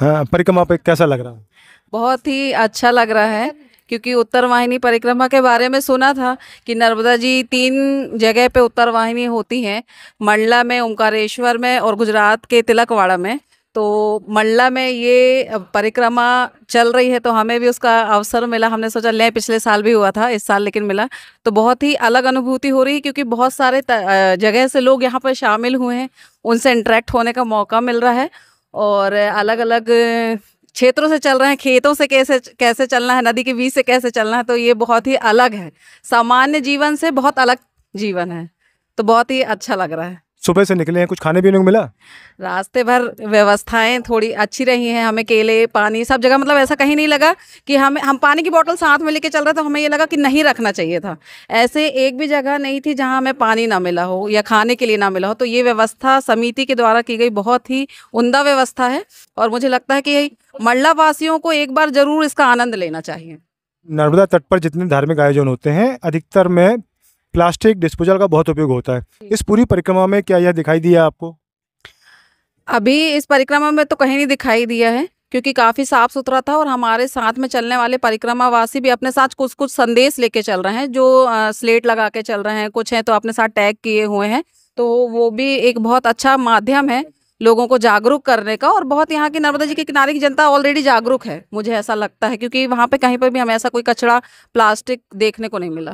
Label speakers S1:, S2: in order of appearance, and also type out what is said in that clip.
S1: हाँ परिक्रमा पे कैसा लग रहा है
S2: बहुत ही अच्छा लग रहा है क्योंकि उत्तर वाहिनी परिक्रमा के बारे में सुना था कि नर्मदा जी तीन जगह पे उत्तर वाहिनी होती हैं मंडला में ओंकारेश्वर में और गुजरात के तिलकवाड़ा में तो मंडला में ये परिक्रमा चल रही है तो हमें भी उसका अवसर मिला हमने सोचा ले पिछले साल भी हुआ था इस साल लेकिन मिला तो बहुत ही अलग अनुभूति हो रही है क्योंकि बहुत सारे जगह से लोग यहाँ पर शामिल हुए हैं उनसे इंटरेक्ट होने का मौका मिल रहा है और अलग अलग क्षेत्रों से चल रहे हैं खेतों से कैसे कैसे चलना है नदी के बीच से कैसे चलना है तो ये बहुत ही अलग है सामान्य जीवन से बहुत अलग जीवन है तो बहुत ही अच्छा लग रहा है
S1: सुबह से निकले हैं कुछ खाने पीने को मिला
S2: रास्ते भर व्यवस्थाएं थोड़ी अच्छी रही हैं हमें केले पानी सब जगह मतलब ऐसा कहीं नहीं लगा कि हम हम पानी की बोतल साथ में लेके चल रहे थे हमें ये लगा कि नहीं रखना चाहिए था ऐसे एक भी जगह नहीं थी जहां हमें पानी ना मिला हो या खाने के लिए ना मिला हो तो ये व्यवस्था समिति के द्वारा की गई बहुत ही उमदा व्यवस्था है और मुझे लगता है कि मल्ला वासियों को एक बार जरूर इसका आनंद लेना चाहिए
S1: नर्मदा तट पर जितने धार्मिक आयोजन होते हैं अधिकतर में प्लास्टिक डिस्पोजल का बहुत उपयोग होता है इस पूरी परिक्रमा में क्या यह दिखाई दिया आपको
S2: अभी इस परिक्रमा में तो कहीं नहीं दिखाई दिया है क्योंकि काफ़ी साफ सुथरा था और हमारे साथ में चलने वाले परिक्रमावासी भी अपने साथ कुछ कुछ संदेश लेके चल रहे हैं जो आ, स्लेट लगा के चल रहे हैं कुछ हैं तो अपने साथ टैग किए हुए हैं तो वो भी एक बहुत अच्छा माध्यम है लोगों को जागरूक करने का और बहुत यहाँ की नर्मदा जी के किनारे की जनता ऑलरेडी जागरूक है मुझे ऐसा लगता है क्योंकि वहाँ पे कहीं पर भी हमें ऐसा कोई कचरा प्लास्टिक देखने को नहीं मिला